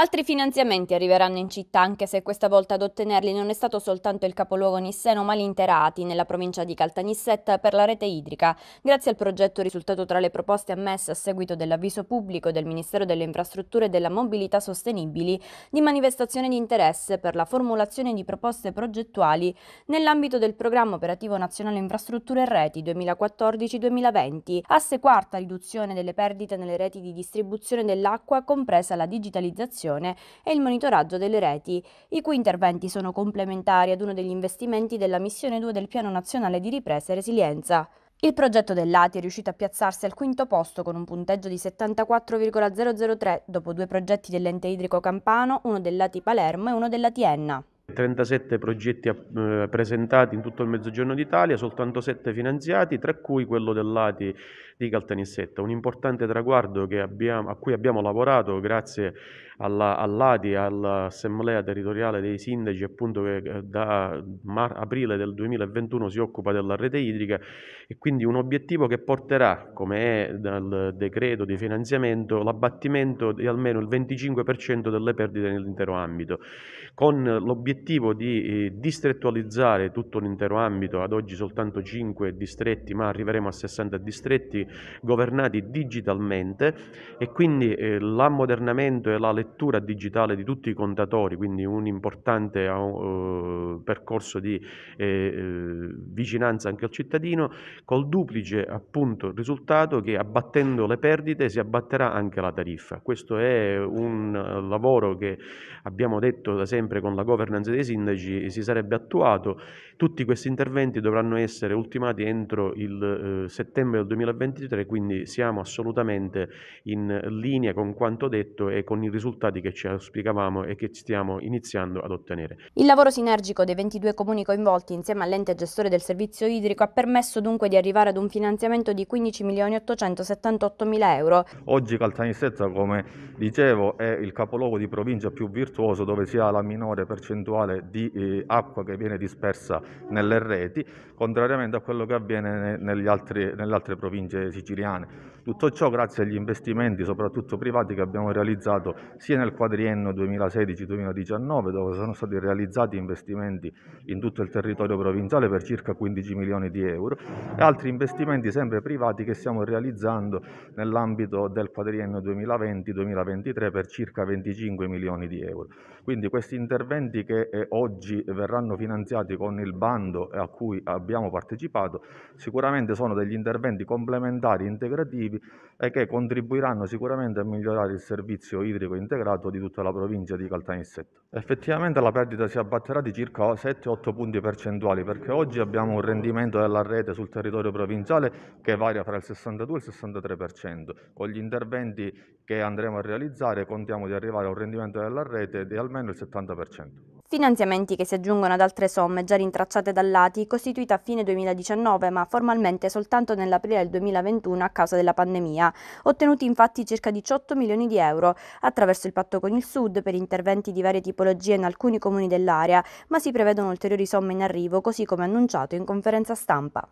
Altri finanziamenti arriveranno in città, anche se questa volta ad ottenerli non è stato soltanto il capoluogo nisseno, ma l'Interati, nella provincia di Caltanissetta, per la rete idrica. Grazie al progetto risultato tra le proposte ammesse a seguito dell'avviso pubblico del Ministero delle Infrastrutture e della Mobilità Sostenibili di manifestazione di interesse per la formulazione di proposte progettuali nell'ambito del Programma Operativo Nazionale Infrastrutture e Reti 2014-2020, asse quarta riduzione delle perdite nelle reti di distribuzione dell'acqua, compresa la digitalizzazione comunicazione e il monitoraggio delle reti, i cui interventi sono complementari ad uno degli investimenti della missione 2 del Piano Nazionale di Ripresa e Resilienza. Il progetto dell'ATI è riuscito a piazzarsi al quinto posto con un punteggio di 74,003 dopo due progetti dell'ente idrico campano, uno dell'ATI Palermo e uno dell'ATI Enna. 37 progetti eh, presentati in tutto il Mezzogiorno d'Italia, soltanto 7 finanziati, tra cui quello dell'ATI di Caltanissetta, un importante traguardo abbiamo, a cui abbiamo lavorato grazie alla, all'ATI, all'Assemblea Territoriale dei Sindaci, appunto che eh, da mar- aprile del 2021 si occupa della rete idrica e quindi un obiettivo che porterà, come è dal decreto di finanziamento, l'abbattimento di almeno il 25% delle perdite nell'intero ambito, con l'obiettivo l'obiettivo di eh, distrettualizzare tutto l'intero ambito, ad oggi soltanto 5 distretti, ma arriveremo a 60 distretti governati digitalmente e quindi eh, l'ammodernamento e la lettura digitale di tutti i contatori, quindi un importante eh, percorso di vicinanza anche al cittadino, col duplice appunto risultato che abbattendo le perdite si abbatterà anche la tariffa. Questo è un lavoro che abbiamo detto da sempre con la governance ordinanze dei sindaci si sarebbe attuato. Tutti questi interventi dovranno essere ultimati entro il eh, settembre del 2023, quindi siamo assolutamente in linea con quanto detto e con i risultati che ci auspicavamo e che stiamo iniziando ad ottenere. Il lavoro sinergico dei 22 comuni coinvolti insieme all'ente gestore del servizio idrico ha permesso dunque di arrivare ad un finanziamento di 15 milioni 878 mila euro. Oggi Caltanissetta, come dicevo, è il capoluogo di provincia più virtuoso dove si ha la minore percentuale percentuale di eh, acqua che viene dispersa nelle reti, contrariamente a quello che avviene altri, nelle altre province siciliane. Tutto ciò grazie agli investimenti, soprattutto privati, che abbiamo realizzato sia nel quadriennio 2016-2019, dove sono stati realizzati investimenti in tutto il territorio provinciale per circa 15 milioni di euro, e altri investimenti sempre privati che stiamo realizzando nell'ambito del quadriennio 2020-2023 per circa 25 milioni di euro. Quindi questi interventi che che eh, oggi verranno finanziati con il bando a cui abbiamo partecipato, sicuramente sono degli interventi complementari integrativi e che contribuiranno sicuramente a migliorare il servizio idrico integrato di tutta la provincia di Caltanissetta. Effettivamente la perdita si abbatterà di circa 7-8 punti percentuali perché oggi abbiamo un rendimento della rete sul territorio provinciale che varia fra il 62 e il 63%. Con gli interventi che andremo a realizzare contiamo di arrivare a un rendimento della rete di almeno il 70%. Finanziamenti che si aggiungono ad altre somme già rintracciate dall'ATI, costituite a fine 2019 ma formalmente soltanto nell'aprile del 2021 a causa della pandemia, ottenuti infatti circa 18 milioni di euro attraverso il patto con il Sud per interventi di varie tipologie in alcuni comuni dell'area, ma si prevedono ulteriori somme in arrivo così come annunciato in conferenza stampa.